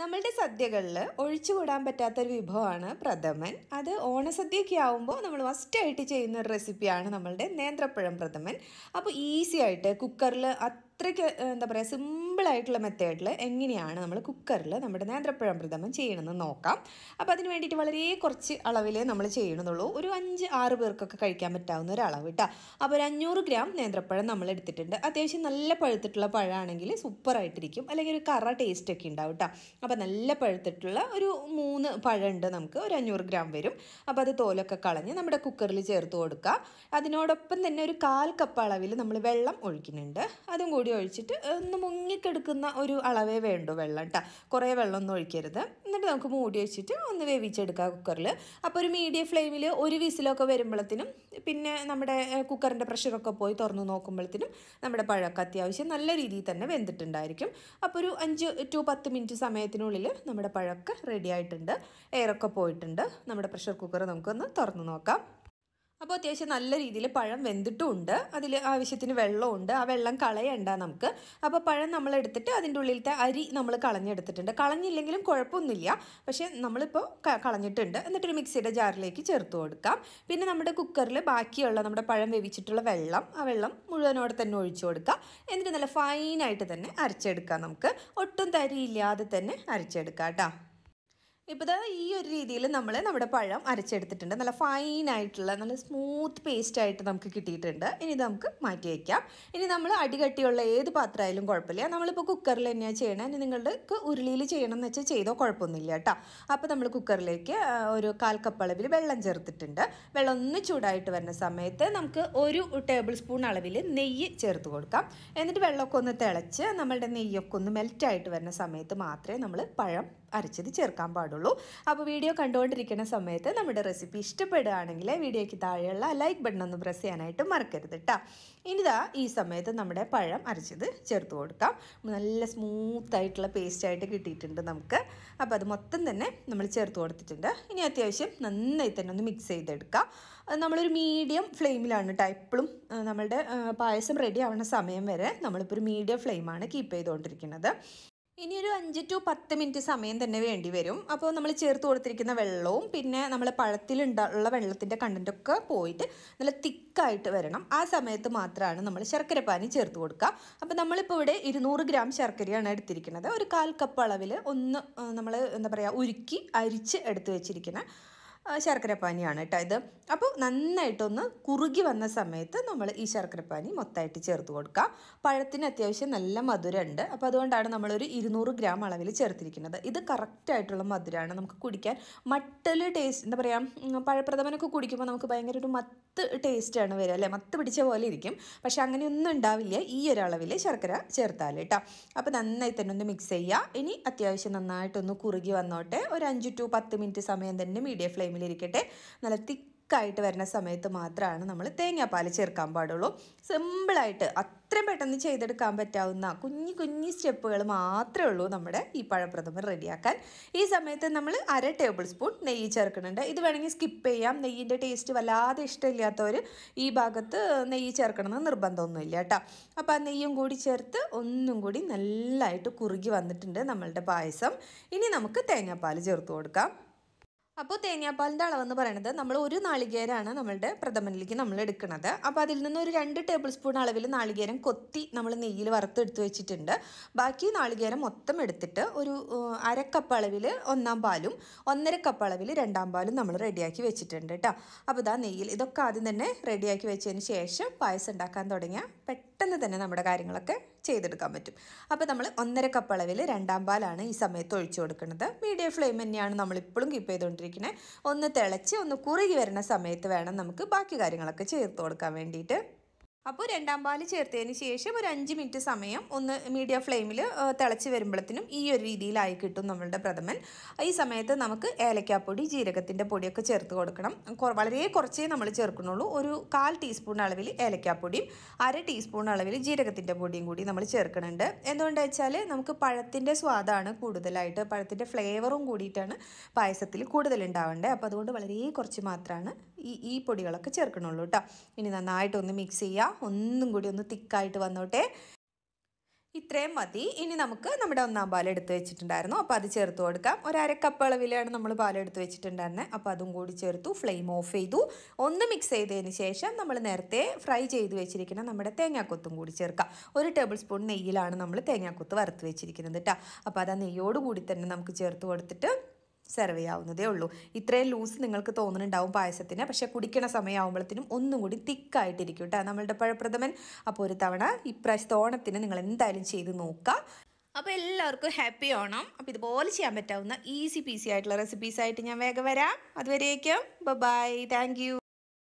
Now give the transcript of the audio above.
നമ്മളുടെ സദ്യകളിൽ ഒഴിച്ചുകൂടാൻ പറ്റാത്തൊരു വിഭവമാണ് പ്രഥമൻ അത് ഓണസദ്യയൊക്കെ ആവുമ്പോൾ നമ്മൾ മസ്റ്റായിട്ട് ചെയ്യുന്ന ഒരു റെസിപ്പിയാണ് നമ്മളുടെ നേന്ത്രപ്പഴം പ്രഥമൻ അപ്പോൾ ഈസി ആയിട്ട് കുക്കറിൽ അത്രയ്ക്ക് എന്താ പറയുക സിമ്പിളായിട്ടുള്ള മെത്തേഡിൽ എങ്ങനെയാണ് നമ്മൾ കുക്കറിൽ നമ്മുടെ നേന്ത്രപ്പഴം പ്രഥമം ചെയ്യണമെന്ന് നോക്കാം അപ്പോൾ അതിന് വേണ്ടിയിട്ട് വളരെ കുറച്ച് അളവിലേ നമ്മൾ ചെയ്യണമെന്നുള്ളൂ ഒരു അഞ്ച് ആറ് പേർക്കൊക്കെ കഴിക്കാൻ പറ്റാവുന്ന ഒരു അളവ് കേട്ടോ അപ്പോൾ ഒരു അഞ്ഞൂറ് ഗ്രാം നേന്ത്രപ്പഴം നമ്മൾ എടുത്തിട്ടുണ്ട് അത്യാവശ്യം നല്ല പഴുത്തിട്ടുള്ള പഴമാണെങ്കിൽ സൂപ്പറായിട്ടിരിക്കും അല്ലെങ്കിൽ ഒരു കറ ടേസ്റ്റ് ഒക്കെ ഉണ്ടാവും കേട്ടോ അപ്പോൾ നല്ല പഴുത്തിട്ടുള്ള ഒരു മൂന്ന് പഴമുണ്ട് നമുക്ക് ഒരു അഞ്ഞൂറ് ഗ്രാം വരും അപ്പോൾ അത് തോലൊക്കെ കളഞ്ഞ് നമ്മുടെ കുക്കറിൽ ചേർത്ത് കൊടുക്കുക അതിനോടൊപ്പം തന്നെ ഒരു കാൽ കപ്പ് അളവിൽ നമ്മൾ വെള്ളം ഒഴിക്കുന്നുണ്ട് അതും കൂടി കൂടി ഒഴിച്ചിട്ട് ഒന്ന് മുങ്ങിക്കെടുക്കുന്ന ഒരു അളവേ വേണ്ടു വെള്ളം കേട്ടോ കുറേ വെള്ളമൊന്നും ഒഴിക്കരുത് എന്നിട്ട് നമുക്ക് മൂടി വെച്ചിട്ട് ഒന്ന് വേവിച്ചെടുക്കാം കുക്കറിൽ അപ്പോൾ ഒരു മീഡിയം ഫ്ലെയിമിൽ ഒരു വിസിലൊക്കെ വരുമ്പോഴത്തേനും പിന്നെ നമ്മുടെ കുക്കറിൻ്റെ പ്രഷറൊക്കെ പോയി തുറന്ന് നോക്കുമ്പോഴത്തേനും നമ്മുടെ പഴമൊക്കെ അത്യാവശ്യം നല്ല രീതിയിൽ തന്നെ വെന്തിട്ടുണ്ടായിരിക്കും അപ്പോൾ ഒരു അഞ്ച് ടു പത്ത് മിനിറ്റ് സമയത്തിനുള്ളിൽ നമ്മുടെ പഴമൊക്കെ റെഡി ആയിട്ടുണ്ട് എയറൊക്കെ പോയിട്ടുണ്ട് നമ്മുടെ പ്രഷർ കുക്കർ നമുക്കൊന്ന് തുറന്നു നോക്കാം അപ്പോൾ അത്യാവശ്യം നല്ല രീതിയിൽ പഴം വെന്തിട്ടുമുണ്ട് അതിൽ ആവശ്യത്തിന് വെള്ളമുണ്ട് ആ വെള്ളം കളയണ്ട നമുക്ക് അപ്പോൾ പഴം നമ്മൾ എടുത്തിട്ട് അതിൻ്റെ ഉള്ളിലത്തെ അരി നമ്മൾ കളഞ്ഞെടുത്തിട്ടുണ്ട് കളഞ്ഞില്ലെങ്കിലും കുഴപ്പമൊന്നുമില്ല പക്ഷേ നമ്മളിപ്പോൾ കളഞ്ഞിട്ടുണ്ട് എന്നിട്ടൊരു മിക്സിയുടെ ജാറിലേക്ക് ചേർത്ത് കൊടുക്കാം പിന്നെ നമ്മുടെ കുക്കറിൽ ബാക്കിയുള്ള നമ്മുടെ പഴം വേവിച്ചിട്ടുള്ള വെള്ളം ആ വെള്ളം മുഴുവനോടെ തന്നെ ഒഴിച്ചു കൊടുക്കാം എന്നിട്ട് നല്ല ഫൈനായിട്ട് തന്നെ അരച്ചെടുക്കാം നമുക്ക് ഒട്ടും തരിയില്ലാതെ തന്നെ അരച്ചെടുക്കാം കേട്ടോ ഇപ്പോൾ ഇതാ ഈ ഒരു രീതിയിൽ നമ്മൾ നമ്മുടെ പഴം അരച്ചെടുത്തിട്ടുണ്ട് നല്ല ഫൈൻ ആയിട്ടുള്ള നല്ല സ്മൂത്ത് പേസ്റ്റ് ആയിട്ട് നമുക്ക് കിട്ടിയിട്ടുണ്ട് ഇനി ഇത് നമുക്ക് മാറ്റി വയ്ക്കാം ഇനി നമ്മൾ അടികട്ടിയുള്ള ഏത് പാത്രമായാലും കുഴപ്പമില്ല നമ്മളിപ്പോൾ കുക്കറിൽ തന്നെയാണ് ചെയ്യണത് ഇനി നിങ്ങൾക്ക് ഉരുളിയിൽ ചെയ്യണം എന്ന് വെച്ചാൽ ചെയ്തോ കുഴപ്പമൊന്നുമില്ല കേട്ടോ അപ്പോൾ നമ്മൾ കുക്കറിലേക്ക് ഒരു കാൽ കപ്പ് അളവിൽ വെള്ളം ചേർത്തിട്ടുണ്ട് വെള്ളം ഒന്ന് ചൂടായിട്ട് വരുന്ന സമയത്ത് നമുക്ക് ഒരു ടേബിൾ സ്പൂൺ അളവിൽ നെയ്യ് ചേർത്ത് കൊടുക്കാം എന്നിട്ട് വെള്ളമൊക്കെ ഒന്ന് തിളച്ച് നമ്മളുടെ നെയ്യൊക്കെ ഒന്ന് മെൽറ്റായിട്ട് വരുന്ന സമയത്ത് മാത്രമേ നമ്മൾ പഴം അരച്ചത് ചേർക്കാൻ പാടുള്ളൂ അപ്പോൾ വീഡിയോ കണ്ടുകൊണ്ടിരിക്കുന്ന സമയത്ത് നമ്മുടെ റെസിപ്പി ഇഷ്ടപ്പെടുകയാണെങ്കിൽ വീഡിയോയ്ക്ക് താഴെയുള്ള ലൈക്ക് ബട്ടൺ ഒന്ന് പ്രസ് ചെയ്യാനായിട്ട് മറക്കരുത് കേട്ടോ ഇനിതാ ഈ സമയത്ത് നമ്മുടെ പഴം അരച്ചത് ചേർത്ത് കൊടുക്കാം നല്ല സ്മൂത്തായിട്ടുള്ള പേസ്റ്റായിട്ട് കിട്ടിയിട്ടുണ്ട് നമുക്ക് അപ്പോൾ അത് മൊത്തം തന്നെ നമ്മൾ ചേർത്ത് കൊടുത്തിട്ടുണ്ട് ഇനി അത്യാവശ്യം നന്നായി തന്നെ ഒന്ന് മിക്സ് ചെയ്തെടുക്കാം നമ്മളൊരു മീഡിയം ഫ്ലെയിമിലാണ് കേട്ടോ എപ്പോഴും നമ്മളുടെ പായസം റെഡി ആവുന്ന സമയം വരെ നമ്മളിപ്പോൾ ഒരു മീഡിയം ഫ്ലെയിമാണ് കീപ്പ് ചെയ്തുകൊണ്ടിരിക്കുന്നത് ഇനി ഒരു അഞ്ച് ടു പത്ത് മിനിറ്റ് സമയം തന്നെ വേണ്ടി വരും അപ്പോൾ നമ്മൾ ചേർത്ത് കൊടുത്തിരിക്കുന്ന വെള്ളവും പിന്നെ നമ്മൾ പഴത്തിലുണ്ടുള്ള വെള്ളത്തിൻ്റെ കണ്ടൻറ്റൊക്കെ പോയിട്ട് നല്ല തിക്കായിട്ട് വരണം ആ സമയത്ത് മാത്രമാണ് നമ്മൾ ശർക്കര പാനി ചേർത്ത് കൊടുക്കുക അപ്പോൾ നമ്മളിപ്പോൾ ഇവിടെ ഇരുന്നൂറ് ഗ്രാം ശർക്കരയാണ് എടുത്തിരിക്കുന്നത് ഒരു കാൽ കപ്പ് അളവിൽ ഒന്ന് നമ്മൾ എന്താ പറയുക ഉരുക്കി അരിച്ച് എടുത്ത് വെച്ചിരിക്കുന്നത് ശർക്കരപ്പാനിയാണ് കേട്ടോ ഇത് അപ്പോൾ നന്നായിട്ടൊന്ന് കുറുകി വന്ന സമയത്ത് നമ്മൾ ഈ ശർക്കരപ്പാനി മൊത്തമായിട്ട് ചേർത്ത് കൊടുക്കുക പഴത്തിന് അത്യാവശ്യം നല്ല മധുരമുണ്ട് അപ്പോൾ അതുകൊണ്ടാണ് നമ്മളൊരു ഇരുന്നൂറ് ഗ്രാം അളവിൽ ചേർത്തിരിക്കുന്നത് ഇത് കറക്റ്റായിട്ടുള്ള മധുരമാണ് നമുക്ക് കുടിക്കാൻ മട്ടൽ ടേസ്റ്റ് എന്താ പറയുക പഴപ്രഥമനൊക്കെ കുടിക്കുമ്പോൾ നമുക്ക് ഭയങ്കര ഒരു മത്ത് ടേസ്റ്റാണ് വരിക അല്ലേ മത്ത് പിടിച്ച പോലെ ഇരിക്കും പക്ഷേ അങ്ങനെയൊന്നും ഉണ്ടാവില്ല ഈ ഒരു അളവിൽ ശർക്കര ചേർത്താൽ കേട്ടോ അപ്പോൾ നന്നായി തന്നെ ഒന്ന് മിക്സ് ചെയ്യുക ഇനി അത്യാവശ്യം നന്നായിട്ടൊന്ന് കുറുകി വന്നോട്ടെ ഒരു അഞ്ച് ടു പത്ത് മിനിറ്റ് സമയം തന്നെ മീഡിയം ഫ്ലെയിം ടൈമിലിരിക്കട്ടെ നല്ല തിക്കായിട്ട് വരുന്ന സമയത്ത് മാത്രമാണ് നമ്മൾ തേങ്ങാപ്പാൽ ചേർക്കാൻ പാടുള്ളൂ സിമ്പിളായിട്ട് അത്രയും പെട്ടെന്ന് ചെയ്തെടുക്കാൻ പറ്റാവുന്ന കുഞ്ഞു കുഞ്ഞു സ്റ്റെപ്പുകൾ മാത്രമേ ഉള്ളൂ നമ്മുടെ ഈ പഴപ്രഥമൻ റെഡിയാക്കാൻ ഈ സമയത്ത് നമ്മൾ അര ടേബിൾ സ്പൂൺ നെയ്യ് ചേർക്കുന്നുണ്ട് ഇത് വേണമെങ്കിൽ സ്കിപ്പ് ചെയ്യാം നെയ്യിൻ്റെ ടേസ്റ്റ് വല്ലാതെ ഇഷ്ടമില്ലാത്തവർ ഈ ഭാഗത്ത് നെയ്യ് ചേർക്കണമെന്ന് നിർബന്ധമൊന്നുമില്ല കേട്ടോ അപ്പോൾ ആ നെയ്യും കൂടി ചേർത്ത് ഒന്നും കൂടി നല്ലതായിട്ട് കുറുകി വന്നിട്ടുണ്ട് നമ്മളുടെ പായസം ഇനി നമുക്ക് തേങ്ങാപ്പാൽ ചേർത്ത് കൊടുക്കാം അപ്പോൾ തേങ്ങാപ്പാലിൻ്റെ അളവെന്ന് പറയുന്നത് നമ്മൾ ഒരു നാളികേരാണ് നമ്മളുടെ പ്രഥമനിലേക്ക് നമ്മൾ എടുക്കുന്നത് അപ്പോൾ അതിൽ നിന്ന് ഒരു രണ്ട് ടേബിൾ സ്പൂൺ അളവിൽ നാളികേരം കൊത്തി നമ്മൾ നെയ്യിൽ വറുത്തെടുത്ത് വെച്ചിട്ടുണ്ട് ബാക്കി നാളികേരം മൊത്തം എടുത്തിട്ട് ഒരു അര കപ്പ് അളവിൽ ഒന്നാം പാലും ഒന്നര കപ്പ് അളവിൽ രണ്ടാം പാലും നമ്മൾ റെഡിയാക്കി വെച്ചിട്ടുണ്ട് കേട്ടോ അപ്പോൾ ഇതാ നെയ്യിൽ ഇതൊക്കെ ആദ്യം തന്നെ റെഡിയാക്കി വെച്ചതിന് ശേഷം പായസം ഉണ്ടാക്കാൻ തുടങ്ങിയാൽ പെട്ടെന്ന് തന്നെ നമ്മുടെ കാര്യങ്ങളൊക്കെ ചെയ്തെടുക്കാൻ പറ്റും അപ്പോൾ നമ്മൾ ഒന്നര കപ്പ് അളവിൽ രണ്ടാം പാലാണ് ഈ സമയത്ത് ഒഴിച്ചു കൊടുക്കുന്നത് മീഡിയം ഫ്ലെയിം തന്നെയാണ് നമ്മളിപ്പോഴും കീപ്പ് ചെയ്തുകൊണ്ടിരിക്കുന്നത് ഒന്ന് തിളച്ച് ഒന്ന് കുറുകി വരുന്ന സമയത്ത് വേണം നമുക്ക് ബാക്കി കാര്യങ്ങളൊക്കെ ചേർത്ത് കൊടുക്കാൻ വേണ്ടിയിട്ട് അപ്പോൾ രണ്ടാം പാല് ചേർത്തതിന് ശേഷം ഒരു അഞ്ച് മിനിറ്റ് സമയം ഒന്ന് മീഡിയം ഫ്ലെയിമിൽ തിളച്ച് വരുമ്പോഴത്തേനും ഈ ഒരു രീതിയിലായി കിട്ടും നമ്മളുടെ പ്രഥമൻ ഈ സമയത്ത് നമുക്ക് ഏലക്കാപ്പൊടി ജീരകത്തിൻ്റെ പൊടിയൊക്കെ ചേർത്ത് കൊടുക്കണം വളരെ കുറച്ചേ നമ്മൾ ചേർക്കുന്നുള്ളൂ ഒരു കാൽ ടീസ്പൂൺ അളവിൽ ഏലക്കാപ്പൊടിയും അര ടീസ്പൂൺ അളവിൽ ജീരകത്തിൻ്റെ പൊടിയും കൂടി നമ്മൾ ചേർക്കുന്നുണ്ട് എന്തുകൊണ്ട് വെച്ചാൽ നമുക്ക് പഴത്തിൻ്റെ സ്വാദാണ് കൂടുതലായിട്ട് പഴത്തിൻ്റെ ഫ്ലേവറും കൂടിയിട്ടാണ് പായസത്തിൽ കൂടുതലുണ്ടാവേണ്ടത് അപ്പോൾ അതുകൊണ്ട് വളരെ കുറച്ച് മാത്രമാണ് ഈ ഈ പൊടികളൊക്കെ ചേർക്കണുള്ളൂ കേട്ടോ ഇനി നന്നായിട്ടൊന്ന് മിക്സ് ചെയ്യുക ഒന്നും കൂടി ഒന്ന് തിക്കായിട്ട് വന്നോട്ടെ ഇത്രയും മതി ഇനി നമുക്ക് നമ്മുടെ ഒന്നാം പാൽ എടുത്ത് വെച്ചിട്ടുണ്ടായിരുന്നു അപ്പോൾ അത് ചേർത്ത് കൊടുക്കാം ഒരര കപ്പ് അളവിലാണ് നമ്മൾ പാൽ എടുത്ത് വെച്ചിട്ടുണ്ടായിരുന്നത് അപ്പോൾ അതും കൂടി ചേർത്തു ഫ്ലെയിം ഓഫ് ചെയ്തു ഒന്ന് മിക്സ് ചെയ്തതിന് ശേഷം നമ്മൾ നേരത്തെ ഫ്രൈ ചെയ്ത് വെച്ചിരിക്കുന്ന നമ്മുടെ തേങ്ങാക്കൊത്തും കൂടി ചേർക്കാം ഒരു ടേബിൾ സ്പൂൺ നെയ്യിലാണ് നമ്മൾ തേങ്ങാക്കൊത്ത് വറുത്ത് വെച്ചിരിക്കുന്നത് കേട്ടോ അപ്പോൾ അത് ആ നെയ്യോടുകൂടി തന്നെ നമുക്ക് ചേർത്ത് കൊടുത്തിട്ട് സെർവ് ചെയ്യാവുന്നതേ ഉള്ളൂ ഇത്രയും ലൂസ് നിങ്ങൾക്ക് തോന്നുന്നുണ്ടാവും പായസത്തിന് പക്ഷെ കുടിക്കണ സമയമാകുമ്പോഴത്തേനും ഒന്നും കൂടി തിക്കായിട്ടിരിക്കും കേട്ടോ നമ്മളുടെ പഴപ്രഥമൻ അപ്പോൾ ഒരു തവണ ഇപ്രാവശ്യത്തെ ഓണത്തിന് നിങ്ങൾ എന്തായാലും ചെയ്ത് നോക്കുക അപ്പോൾ എല്ലാവർക്കും ഹാപ്പി ഓണം അപ്പോൾ ഇതുപോലെ ചെയ്യാൻ പറ്റാവുന്ന ഈസി പീസി ആയിട്ടുള്ള റെസിപ്പീസ് ആയിട്ട് ഞാൻ വേഗം വരാം അതുവരേക്കും ബൈ താങ്ക്